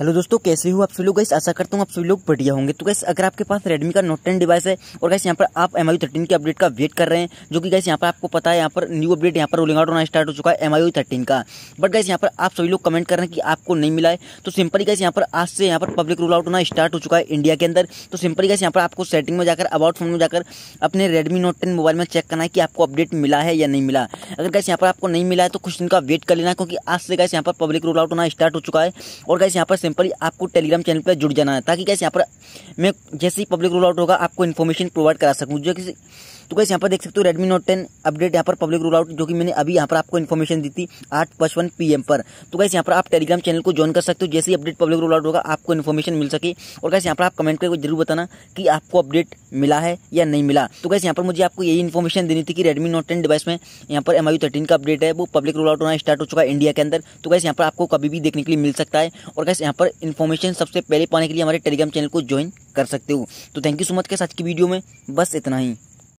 hello दोस्तों कैसे हो आप सभी लोग गैस आशा करता हूँ आप सभी लोग बढ़िया होंगे तो गैस अगर आपके पास रेडमी का नोट टेन डिवाइस है और गैस यहाँ पर आप एम आई थर्टीन के अपडेट का वेट कर रहे हैं जो कि गैस यहाँ पर आपको पता है यहाँ पर न्यू अपडेट यहाँ पर रोलिंग आउट होना स्टार्ट हो चुका है एम आई थर्टीन का बट गैस यहाँ पर आप सभी लोग कमेंट कर रहे हैं कि आपको नहीं मिला है तो सिंपली गैस यहाँ पर आज से यहाँ पर पब्लिक रोल आउट होना स्टार्ट हो चुका है इंडिया के अंदर तो सिंपली गैस यहाँ पर आपको सेटिंग में जाकर अबाउट फोन में जाकर अपने रेडमी नोट टेन मोबाइल में चेक करना है कि आपको अपडेट मिला है या नहीं मिला अगर गैस यहाँ पर आपको नहीं मिला है तो कुछ दिन का वेट कर लेना क्योंकि आज से गैस यहाँ पर पब्लिक रोल आउट होना स्टार्ट हो चुका है और गैस यहाँ पर सिंपली आपको टेलीग्राम चैनल पर जुड़ जाना है ताकि कैसे यहाँ पर मैं जैसे ही पब्लिक रोल आउट होगा आपको इन्फॉर्मेशन प्रोवाइड करा सकूँ जो कि तो कैसे यहाँ पर देख सकते हो रेडमी नोट टेन अपडेट यहाँ पर पब्लिक रूल आउट जो कि मैंने अभी यहाँ पर आपको इन्फॉर्मेशन दी थी आठ पचपन पी पर तो कैसे यहाँ पर आप टेलीग्राम चैनल को ज्वाइन कर सकते हो जैसे ही अपडेट पब्लिक रूल आउट होगा आपको इन्फॉर्मेशन मिल सके और कैसे यहाँ पर आप कमेंट करके जरूर बताना कि आपको अपडेट मिला है या नहीं मिला तो कैसे यहाँ पर मुझे आपको यही इन्फॉर्मेशन देनी थी कि रेडमी नोट टेन डिवाइस में यहाँ पर एम आई थर्टीन का अपडेट है वो पब्लिक रूल आउट होना स्टार्ट हो चुका है इंडिया के अंदर तो कैसे यहाँ पर आपको कभी भी देखने के लिए मिल सकता है और कैसे यहाँ पर इन्फॉर्मेशन सबसे पहले पाने के लिए हमारे टेलीग्राम चैनल को ज्वाइन कर सकते हो तो थैंक यू सो मच के साथ की वीडियो में बस इतना ही